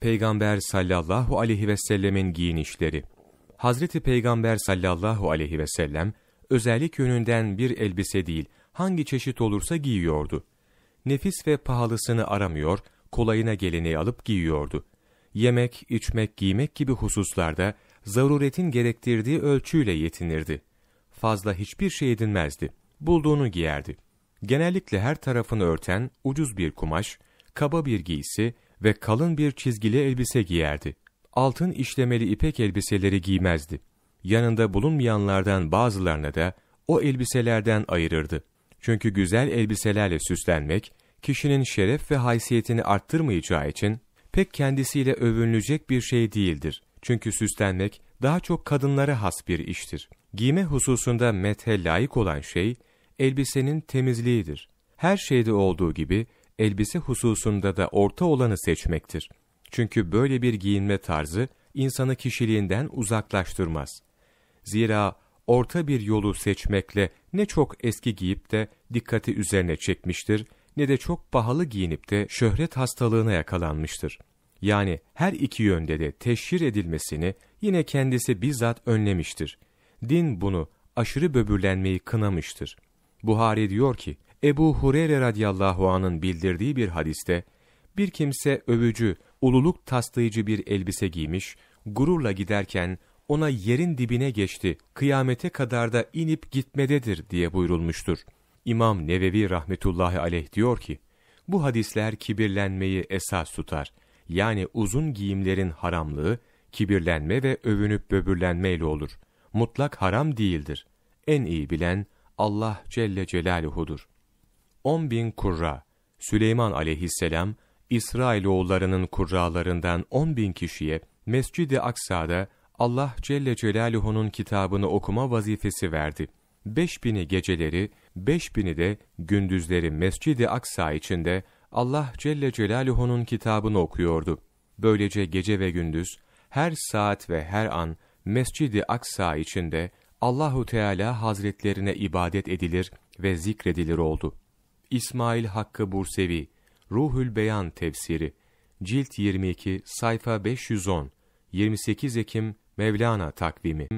Peygamber sallallahu aleyhi ve sellemin giyinişleri. Hazreti Peygamber sallallahu aleyhi ve sellem özellik yönünden bir elbise değil, hangi çeşit olursa giyiyordu. Nefis ve pahalısını aramıyor, kolayına geleni alıp giyiyordu. Yemek, içmek, giymek gibi hususlarda zaruretin gerektirdiği ölçüyle yetinirdi. Fazla hiçbir şey edinmezdi. Bulduğunu giyerdi. Genellikle her tarafını örten ucuz bir kumaş, kaba bir giysi, ve kalın bir çizgili elbise giyerdi. Altın işlemeli ipek elbiseleri giymezdi. Yanında bulunmayanlardan bazılarına da o elbiselerden ayırırdı. Çünkü güzel elbiselerle süslenmek, kişinin şeref ve haysiyetini arttırmayacağı için pek kendisiyle övünülecek bir şey değildir. Çünkü süslenmek daha çok kadınlara has bir iştir. Giyme hususunda methe layık olan şey, elbisenin temizliğidir. Her şeyde olduğu gibi, elbise hususunda da orta olanı seçmektir. Çünkü böyle bir giyinme tarzı insanı kişiliğinden uzaklaştırmaz. Zira orta bir yolu seçmekle ne çok eski giyip de dikkati üzerine çekmiştir ne de çok pahalı giyinip de şöhret hastalığına yakalanmıştır. Yani her iki yönde de teşhir edilmesini yine kendisi bizzat önlemiştir. Din bunu aşırı böbürlenmeyi kınamıştır. Buhari diyor ki, Ebu Hureyre radıyallahu anın bildirdiği bir hadiste, bir kimse övücü, ululuk taslayıcı bir elbise giymiş, gururla giderken ona yerin dibine geçti, kıyamete kadar da inip gitmededir diye buyurulmuştur. İmam Nevevi rahmetullahi aleyh diyor ki, bu hadisler kibirlenmeyi esas tutar. Yani uzun giyimlerin haramlığı, kibirlenme ve övünüp böbürlenmeyle olur. Mutlak haram değildir. En iyi bilen Allah Celle Celaluhu'dur. 10 bin kurra, Süleyman aleyhisselam, İsrailoğullarının kurralarından 10 bin kişiye Mescid-i Aksa'da Allah Celle Celaluhu'nun kitabını okuma vazifesi verdi. 5 bini geceleri, 5 bini de gündüzleri Mescid-i Aksa içinde Allah Celle Celaluhu'nun kitabını okuyordu. Böylece gece ve gündüz, her saat ve her an Mescid-i Aksa içinde Allahu Teala Hazretlerine ibadet edilir ve zikredilir oldu. İsmail Hakkı Bursevi, Ruhül Beyan Tefsiri, Cilt 22, sayfa 510, 28 Ekim Mevlana takvimi